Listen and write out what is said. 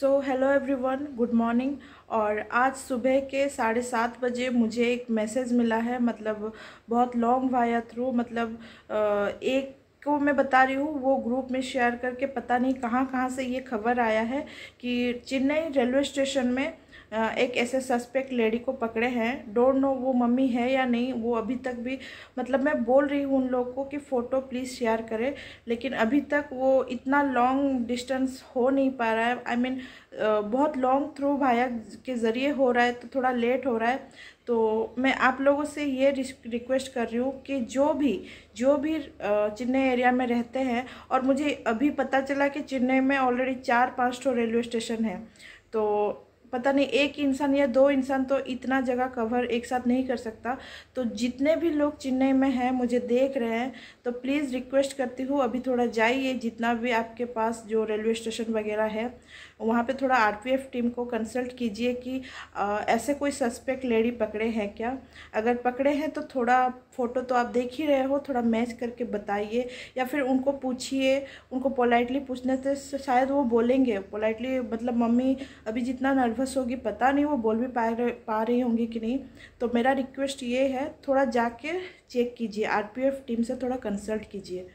सो hello everyone good morning और आज सुबह के साढ़े सात बजे मुझे एक मैसेज मिला है मतलब बहुत लॉन्ग वाया थ्रू मतलब एक को मैं बता रही हूँ वो ग्रुप में शेयर करके पता नहीं कहाँ कहाँ से ये खबर आया है कि चेन्नई रेलवे स्टेशन में एक ऐसे सस्पेक्ट लेडी को पकड़े हैं डोंट नो वो मम्मी है या नहीं वो अभी तक भी मतलब मैं बोल रही हूँ उन लोगों को कि फ़ोटो प्लीज़ शेयर करें लेकिन अभी तक वो इतना लॉन्ग डिस्टेंस हो नहीं पा रहा है आई I मीन mean, बहुत लॉन्ग थ्रू भाया के ज़रिए हो रहा है तो थोड़ा लेट हो रहा है तो मैं आप लोगों से ये रिक्वेस्ट कर रही हूँ कि जो भी जो भी चेन्नई एरिया में रहते हैं और मुझे अभी पता चला कि चेन्नई में ऑलरेडी चार पाँच ठो रेलवे स्टेशन है तो पता नहीं एक इंसान या दो इंसान तो इतना जगह कवर एक साथ नहीं कर सकता तो जितने भी लोग चेन्नई में हैं मुझे देख रहे हैं तो प्लीज़ रिक्वेस्ट करती हूँ अभी थोड़ा जाइए जितना भी आपके पास जो रेलवे स्टेशन वगैरह है वहाँ पे थोड़ा आरपीएफ टीम को कंसल्ट कीजिए कि आ, ऐसे कोई सस्पेक्ट लेडी पकड़े हैं क्या अगर पकड़े हैं तो थोड़ा फ़ोटो तो आप देख ही रहे हो थोड़ा मैच करके बताइए या फिर उनको पूछिए उनको पोलाइटली पूछने से शायद वो बोलेंगे पोलाइटली मतलब मम्मी अभी जितना नर्व नर्वस होगी पता नहीं वो बोल भी पा रहे पा रही होंगी कि नहीं तो मेरा रिक्वेस्ट ये है थोड़ा जाके चेक कीजिए आरपीएफ टीम से थोड़ा कंसल्ट कीजिए